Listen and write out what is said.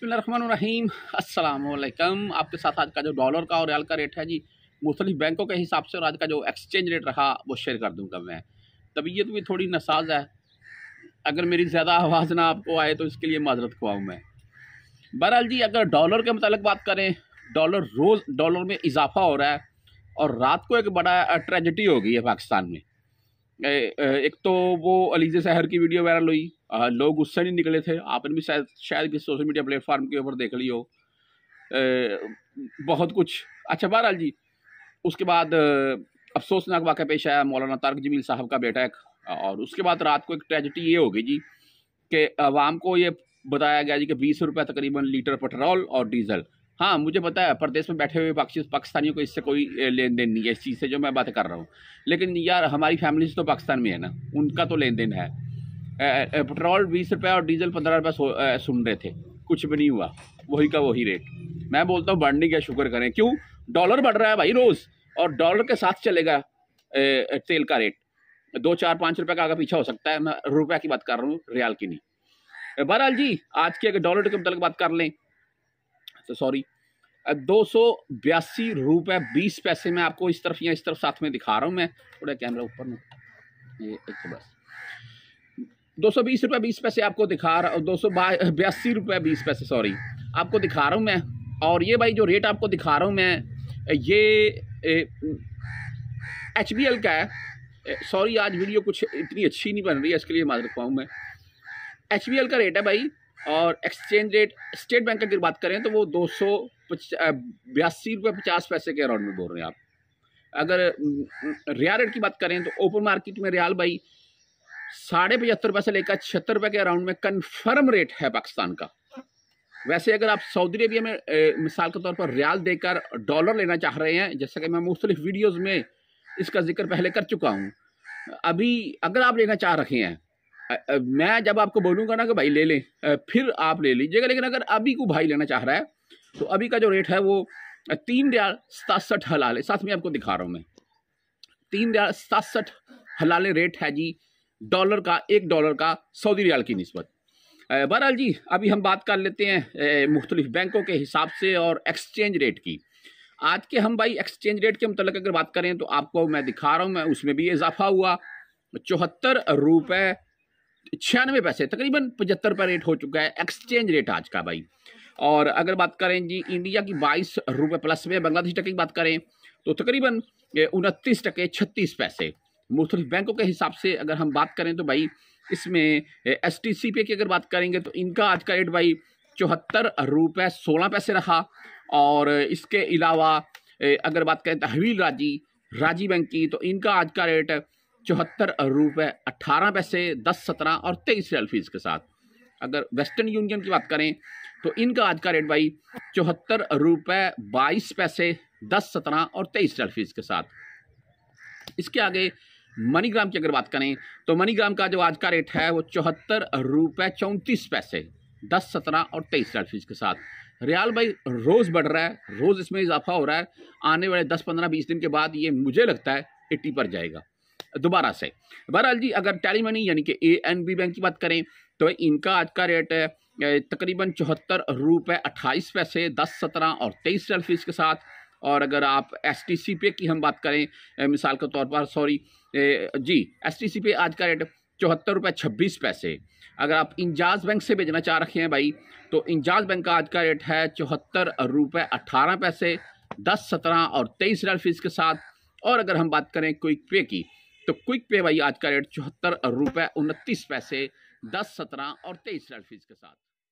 बसमीम अल्लाम आपके साथ आज का जो डॉलर का और रियाल का रेट है जी मुख्तलिफ बैंकों के हिसाब से और आज का जो एक्सचेंज रेट रहा वो शेयर कर दूंगा मैं तबीयत भी थोड़ी नसाज है अगर मेरी ज़्यादा आवाज़ ना आपको आए तो इसके लिए माजरत खुआऊँ मैं बहरहाल जी अगर डॉलर के मतलब बात करें डॉलर रोज़ डॉलर में इजाफा हो रहा है और रात को एक बड़ा ट्रेजिडी हो गई है पाकिस्तान में एक तो वो अलीजे शहर की वीडियो वायरल हुई लोग उससे नहीं निकले थे आपने भी शायद शायद किसी सोशल मीडिया प्लेटफॉर्म के ऊपर देख ली हो बहुत कुछ अच्छा बहरहाल जी उसके बाद अफसोसनाक वाक़ पेश आया मौलाना तारक जमील साहब का बेटा एक और उसके बाद रात को एक ट्रेजिडी ये हो गई जी कि आवाम को ये बताया गया जी कि बीस रुपये तकरीबन लीटर पेट्रोल और डीजल हाँ मुझे पता है प्रदेश में बैठे हुए पाकिस्तानियों को इससे कोई लेन देन नहीं है इस चीज़ से जो मैं बात कर रहा हूँ लेकिन यार हमारी फैमिली तो पाकिस्तान में है ना उनका तो लेन देन है पेट्रोल बीस रुपये और डीजल पंद्रह रुपये सुन रहे थे कुछ भी नहीं हुआ वही का वही रेट मैं बोलता हूँ बढ़ने का शुक्र करें क्यों डॉलर बढ़ रहा है भाई रोज़ और डॉलर के साथ चलेगा तेल का रेट दो चार पाँच रुपए का आगे पीछा हो सकता है मैं रुपया की बात कर रहा हूँ रियाल की नहीं बहरहाल जी आज की अगर डॉलर के मुतल बात कर लें तो सॉरी दो सौ बयासी रुपये बीस पैसे में आपको इस तरफ या इस तरफ साथ में दिखा रहा हूँ मैं थोड़ा कैमरा ऊपर में ये एक तो बस दो सौ बीस रुपये बीस पैसे आपको दिखा रहा दो सौ बयासी रुपये बीस पैसे सॉरी आपको दिखा रहा हूँ मैं और ये भाई जो रेट आपको दिखा रहा हूँ मैं ये एच बी एल का है सॉरी आज वीडियो कुछ इतनी अच्छी नहीं बन रही है इसके लिए माजर पाऊँ मैं एच बी एल का रेट है भाई और एक्सचेंज रेट स्टेट बैंक अगर बात करें तो वो दो सौ बयासी रुपये पचास पैसे के अराउंड में बोल रहे हैं आप अगर रिया रेट की बात करें तो ओपन मार्केट में रियाल भाई साढ़े पचहत्तर रुपये से लेकर छिहत्तर रुपये के अराउंड में कन्फर्म रेट है पाकिस्तान का वैसे अगर आप सऊदी अरेबिया में ए, मिसाल के तौर पर रियाल देकर डॉलर लेना चाह रहे हैं जैसा कि मैं मुख्तलिफ वीडियोज़ में इसका जिक्र पहले कर चुका हूँ अभी अगर आप लेना चाह रहे हैं मैं जब आपको बोलूँगा ना कि भाई ले लें फिर आप ले लीजिएगा लेकिन अगर अभी को भाई लेना चाह रहा है तो अभी का जो रेट है वो तीन रियाल सतासठ हलाले साथ में आपको दिखा रहा हूँ मैं तीन रियाल सतासठ हलाले रेट है जी डॉलर का एक डॉलर का सऊदी रियाल की नस्बत बहरहाल जी अभी हम बात कर लेते हैं मुख्तलिफ बैंकों के हिसाब से और एक्सचेंज रेट की आज के हम भाई एक्सचेंज रेट के मतलब अगर बात करें तो आपको मैं दिखा रहा हूँ मैं उसमें भी इजाफा हुआ चौहत्तर रुपये छियानवे पैसे तकरीबन पचहत्तर रुपये रेट हो चुका है एक्सचेंज रेट आज का भाई और अगर बात करें जी इंडिया की बाईस रुपये प्लस में बांग्लादेश टके की बात करें तो तकरीबन उनतीस टके छत्तीस पैसे मुख्तलिफ बैंकों के हिसाब से अगर हम बात करें तो भाई इसमें एस टी सी पे की अगर बात करेंगे तो इनका आज का रेट भाई चौहत्तर रुपये सोलह पैसे रहा और इसके अलावा अगर बात करें तहवील तो राजी राजी बैंक की तो इनका आज का रेट चौहत्तर रुपये अट्ठारह पैसे दस सत्रह और तेईस रियल फीस के साथ अगर वेस्टर्न यूनियन की बात करें तो इनका आज का रेट भाई चौहत्तर रुपये बाईस पैसे दस सत्रह और तेईस रियल फीस के साथ इसके आगे मनीग्राम की अगर बात करें तो मनीग्राम का जो आज का रेट है वो चौहत्तर रुपये चौंतीस पैसे दस सत्रह और तेईस चार्ज फीस के साथ रियाल भाई रोज़ बढ़ रहा है रोज़ इसमें इजाफा हो रहा है आने वाले दस पंद्रह बीस दिन के बाद ये मुझे लगता है एट्टी पर जाएगा दोबारा से बहरहाल जी अगर टैली मनी यानी कि ए एन बी बैंक की बात करें तो इनका आज का रेट है तकरीबन चौहत्तर रुपये अट्ठाईस पैसे दस सत्रह और तेईस चार्ज फीस के साथ और अगर आप एस टी सी पे की हम बात करें मिसाल के तौर पर sorry G S T C पे आज का रेट चौहत्तर रुपये छब्बीस पैसे अगर आप इंजाज बैंक से भेजना चाह रखे हैं भाई तो इंजाज बैंक का आज का रेट है चौहत्तर रुपये अट्ठारह पैसे दस सत्रह और तेईस हज़ार फीस के साथ और अगर हम बात करें क्विक पे की तो क्विक पे भाई आज का रेट चौहत्तर रुपये उनतीस पैसे दस सत्रह और तेईस हज़ार फीस के साथ